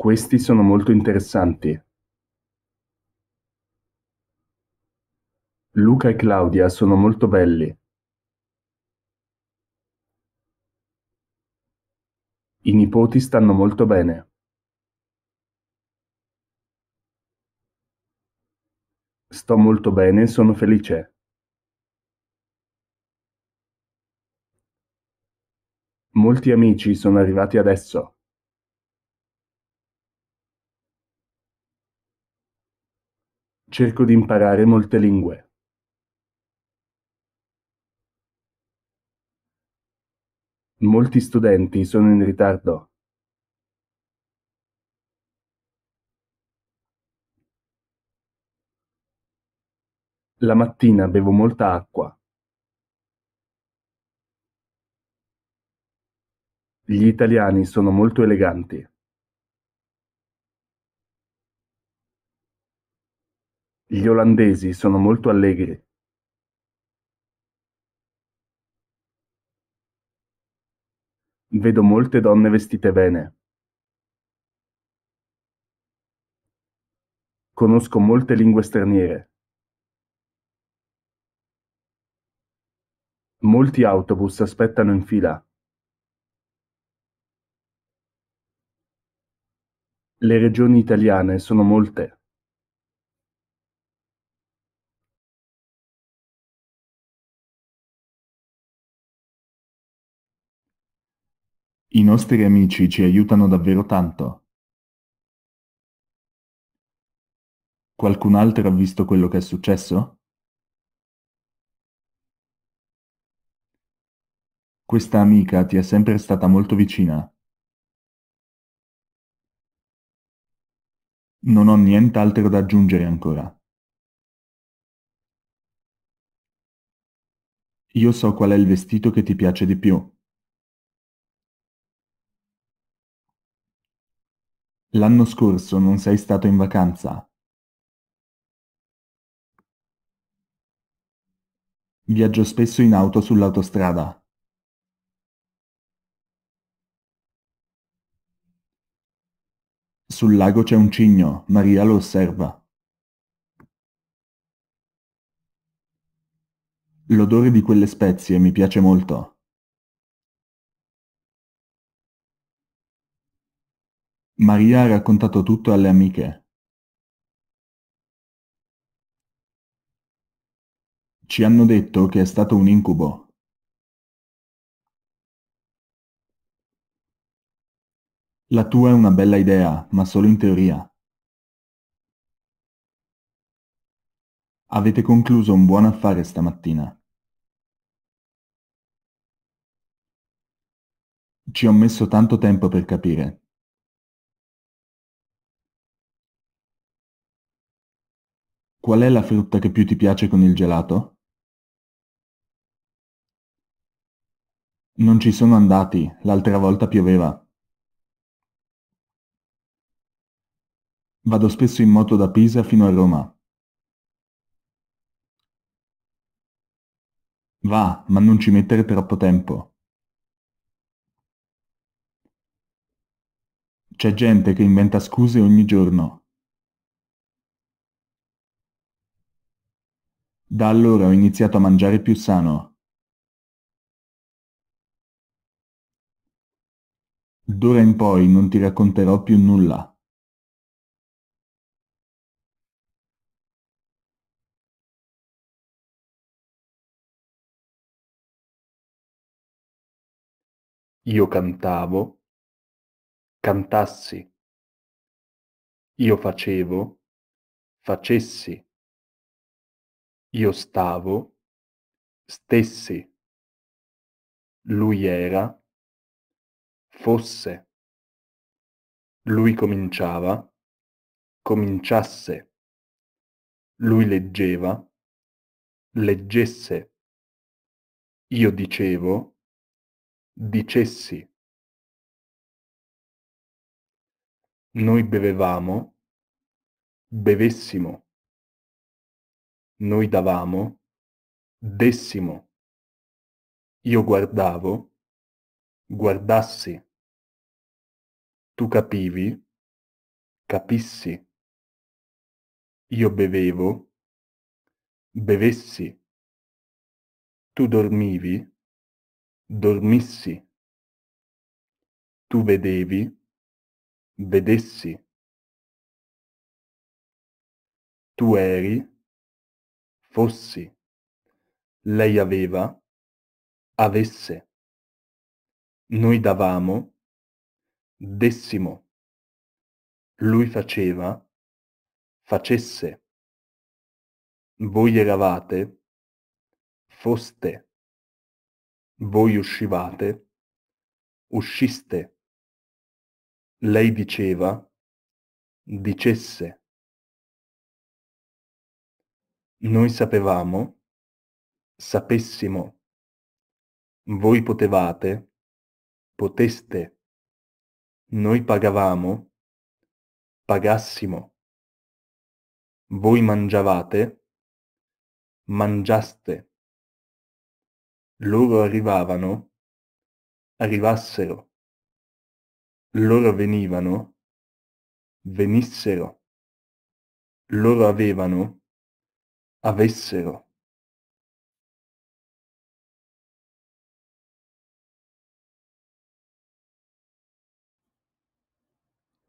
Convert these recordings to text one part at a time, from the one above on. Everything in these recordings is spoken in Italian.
Questi sono molto interessanti. Luca e Claudia sono molto belli. I nipoti stanno molto bene. Sto molto bene e sono felice. Molti amici sono arrivati adesso. Cerco di imparare molte lingue. Molti studenti sono in ritardo. La mattina bevo molta acqua. Gli italiani sono molto eleganti. Gli olandesi sono molto allegri. Vedo molte donne vestite bene. Conosco molte lingue straniere. Molti autobus aspettano in fila. Le regioni italiane sono molte. I nostri amici ci aiutano davvero tanto. Qualcun altro ha visto quello che è successo? Questa amica ti è sempre stata molto vicina. Non ho nient'altro da aggiungere ancora. Io so qual è il vestito che ti piace di più. L'anno scorso non sei stato in vacanza? Viaggio spesso in auto sull'autostrada. Sul lago c'è un cigno, Maria lo osserva. L'odore di quelle spezie mi piace molto. Maria ha raccontato tutto alle amiche. Ci hanno detto che è stato un incubo. La tua è una bella idea, ma solo in teoria. Avete concluso un buon affare stamattina. Ci ho messo tanto tempo per capire. Qual è la frutta che più ti piace con il gelato? Non ci sono andati, l'altra volta pioveva. Vado spesso in moto da Pisa fino a Roma. Va, ma non ci mettere troppo tempo. C'è gente che inventa scuse ogni giorno. Da allora ho iniziato a mangiare più sano. D'ora in poi non ti racconterò più nulla. Io cantavo, cantassi. Io facevo, facessi. Io stavo, stessi, lui era, fosse, lui cominciava, cominciasse, lui leggeva, leggesse, io dicevo, dicessi. Noi bevevamo, bevessimo. Noi davamo, dessimo. Io guardavo, guardassi. Tu capivi, capissi. Io bevevo, bevessi. Tu dormivi, dormissi. Tu vedevi, vedessi. Tu eri, fossi, lei aveva, avesse, noi davamo, dessimo, lui faceva, facesse, voi eravate, foste, voi uscivate, usciste, lei diceva, dicesse. Noi sapevamo, sapessimo, voi potevate, poteste, noi pagavamo, pagassimo, voi mangiavate, mangiaste, loro arrivavano, arrivassero, loro venivano, venissero, loro avevano, avessero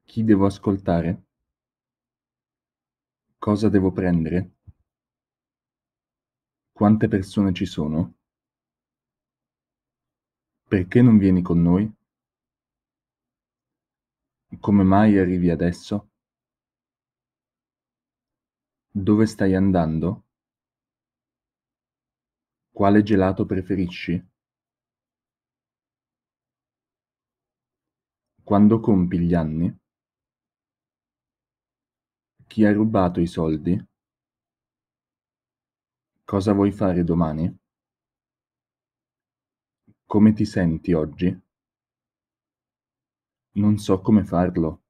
Chi devo ascoltare? Cosa devo prendere? Quante persone ci sono? Perché non vieni con noi? Come mai arrivi adesso? Dove stai andando? Quale gelato preferisci? Quando compi gli anni? Chi ha rubato i soldi? Cosa vuoi fare domani? Come ti senti oggi? Non so come farlo.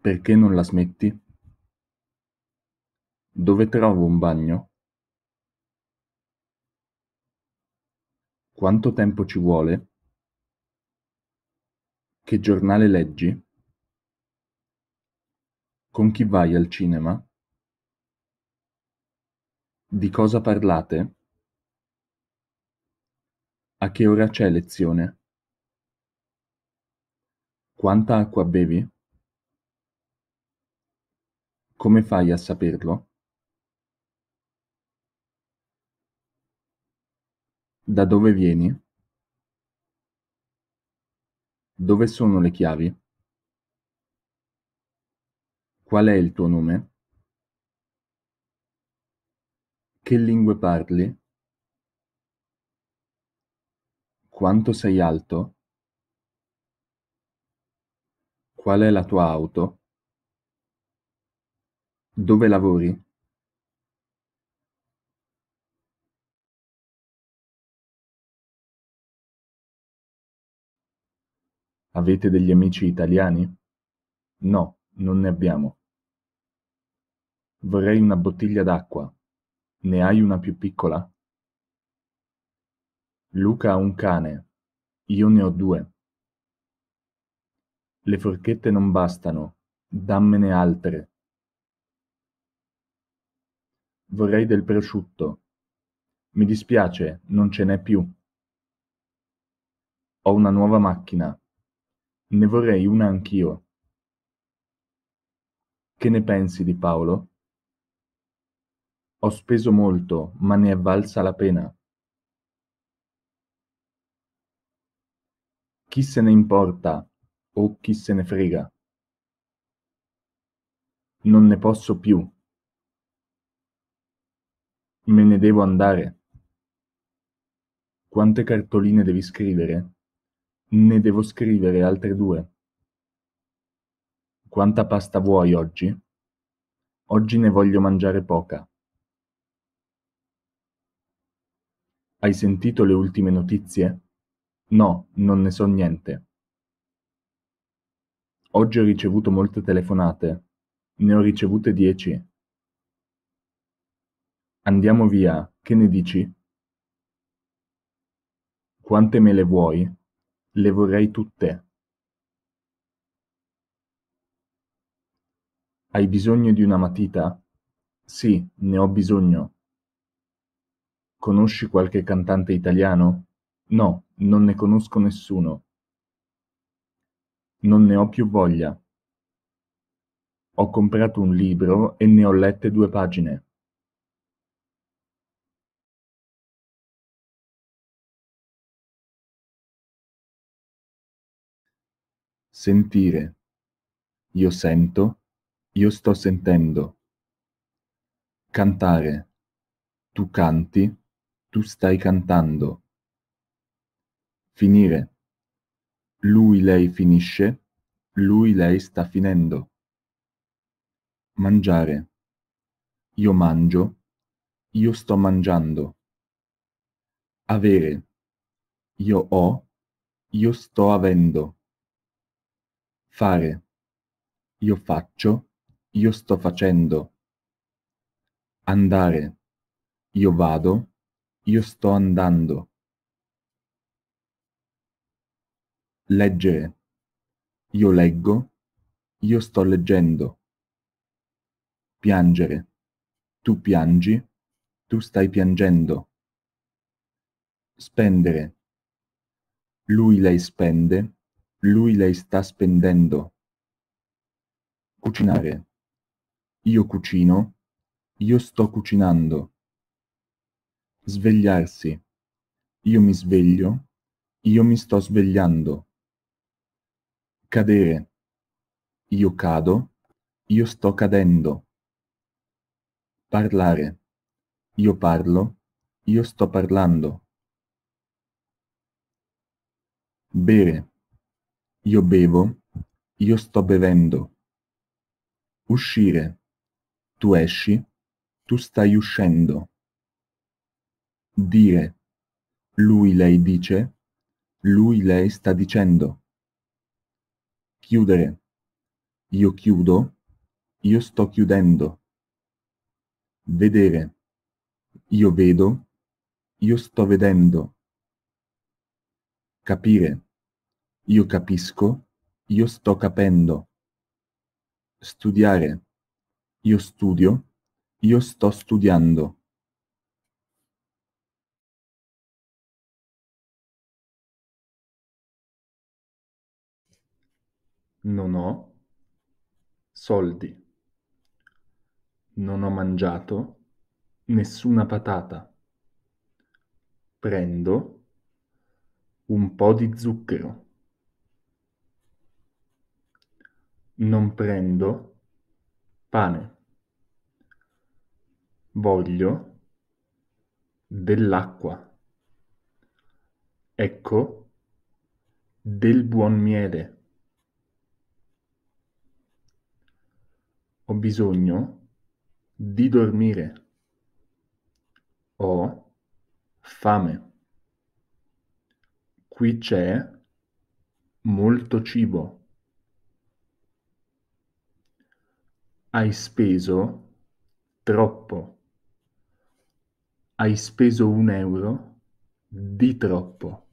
Perché non la smetti? Dove trovo un bagno? Quanto tempo ci vuole? Che giornale leggi? Con chi vai al cinema? Di cosa parlate? A che ora c'è lezione? Quanta acqua bevi? Come fai a saperlo? Da dove vieni? Dove sono le chiavi? Qual è il tuo nome? Che lingue parli? Quanto sei alto? Qual è la tua auto? Dove lavori? Avete degli amici italiani? No, non ne abbiamo. Vorrei una bottiglia d'acqua. Ne hai una più piccola? Luca ha un cane. Io ne ho due. Le forchette non bastano. Dammene altre. Vorrei del prosciutto. Mi dispiace, non ce n'è più. Ho una nuova macchina. Ne vorrei una anch'io. Che ne pensi di Paolo? Ho speso molto, ma ne è valsa la pena. Chi se ne importa o chi se ne frega? Non ne posso più. Me ne devo andare. Quante cartoline devi scrivere? Ne devo scrivere altre due. Quanta pasta vuoi oggi? Oggi ne voglio mangiare poca. Hai sentito le ultime notizie? No, non ne so niente. Oggi ho ricevuto molte telefonate. Ne ho ricevute dieci. Andiamo via, che ne dici? Quante mele vuoi? Le vorrei tutte. Hai bisogno di una matita? Sì, ne ho bisogno. Conosci qualche cantante italiano? No, non ne conosco nessuno. Non ne ho più voglia. Ho comprato un libro e ne ho lette due pagine. Sentire. Io sento, io sto sentendo. Cantare. Tu canti, tu stai cantando. Finire. Lui lei finisce, lui lei sta finendo. Mangiare. Io mangio, io sto mangiando. Avere. Io ho, io sto avendo fare, io faccio, io sto facendo, andare, io vado, io sto andando, leggere, io leggo, io sto leggendo, piangere, tu piangi, tu stai piangendo, spendere, lui lei spende, lui lei sta spendendo. Cucinare. Io cucino. Io sto cucinando. Svegliarsi. Io mi sveglio. Io mi sto svegliando. Cadere. Io cado. Io sto cadendo. Parlare. Io parlo. Io sto parlando. Bere. Io bevo, io sto bevendo. Uscire. Tu esci, tu stai uscendo. Dire. Lui lei dice, lui lei sta dicendo. Chiudere. Io chiudo, io sto chiudendo. Vedere. Io vedo, io sto vedendo. Capire. Io capisco, io sto capendo. Studiare, io studio, io sto studiando. Non ho soldi. Non ho mangiato nessuna patata. Prendo un po' di zucchero. Non prendo pane, voglio dell'acqua, ecco del buon miele. Ho bisogno di dormire. Ho fame. Qui c'è molto cibo. Hai speso troppo. Hai speso un euro di troppo.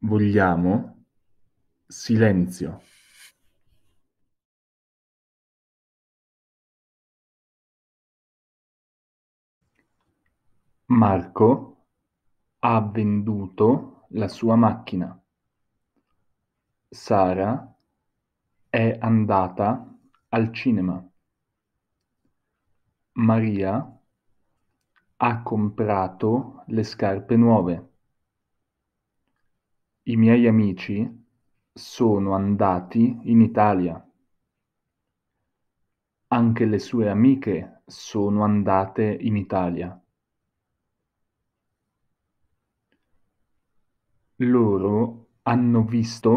Vogliamo silenzio. Marco ha venduto la sua macchina. Sara è andata al cinema. Maria ha comprato le scarpe nuove. I miei amici sono andati in Italia. Anche le sue amiche sono andate in Italia. Loro hanno visto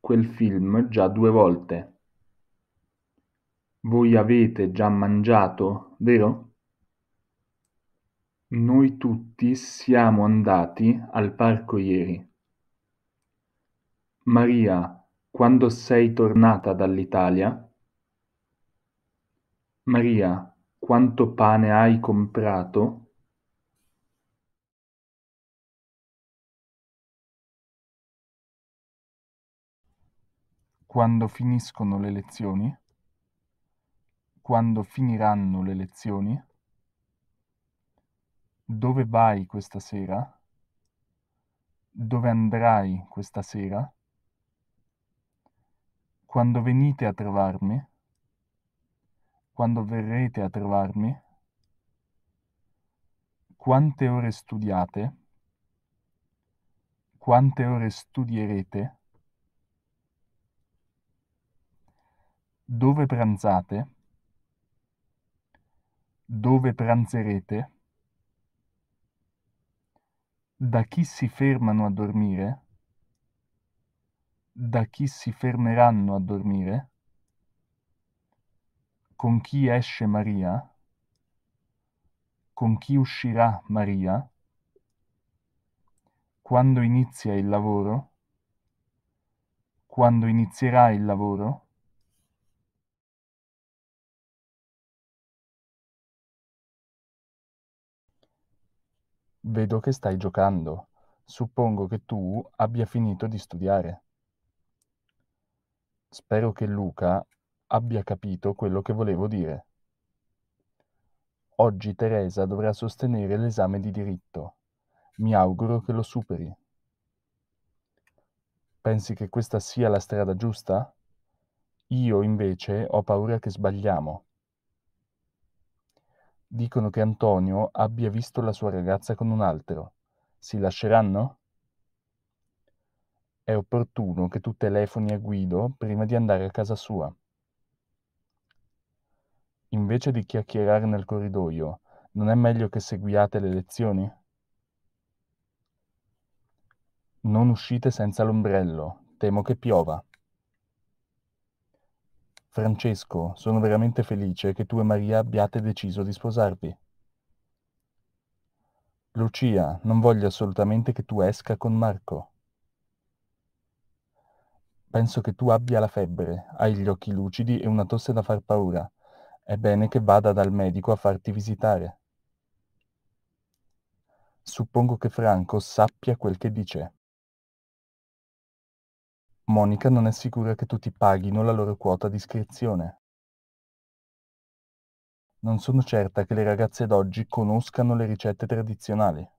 quel film già due volte. Voi avete già mangiato, vero? Noi tutti siamo andati al parco ieri. Maria, quando sei tornata dall'Italia? Maria, quanto pane hai comprato? Quando finiscono le lezioni? quando finiranno le lezioni? Dove vai questa sera? Dove andrai questa sera? Quando venite a trovarmi? Quando verrete a trovarmi? Quante ore studiate? Quante ore studierete? Dove pranzate? Dove pranzerete? Da chi si fermano a dormire? Da chi si fermeranno a dormire? Con chi esce Maria? Con chi uscirà Maria? Quando inizia il lavoro? Quando inizierà il lavoro? Vedo che stai giocando. Suppongo che tu abbia finito di studiare. Spero che Luca abbia capito quello che volevo dire. Oggi Teresa dovrà sostenere l'esame di diritto. Mi auguro che lo superi. Pensi che questa sia la strada giusta? Io invece ho paura che sbagliamo. Dicono che Antonio abbia visto la sua ragazza con un altro. Si lasceranno? È opportuno che tu telefoni a Guido prima di andare a casa sua. Invece di chiacchierare nel corridoio, non è meglio che seguiate le lezioni? Non uscite senza l'ombrello, temo che piova. Francesco, sono veramente felice che tu e Maria abbiate deciso di sposarvi. Lucia, non voglio assolutamente che tu esca con Marco. Penso che tu abbia la febbre, hai gli occhi lucidi e una tosse da far paura. È bene che vada dal medico a farti visitare. Suppongo che Franco sappia quel che dice. Monica non è sicura che tutti paghino la loro quota di iscrizione. Non sono certa che le ragazze d'oggi conoscano le ricette tradizionali.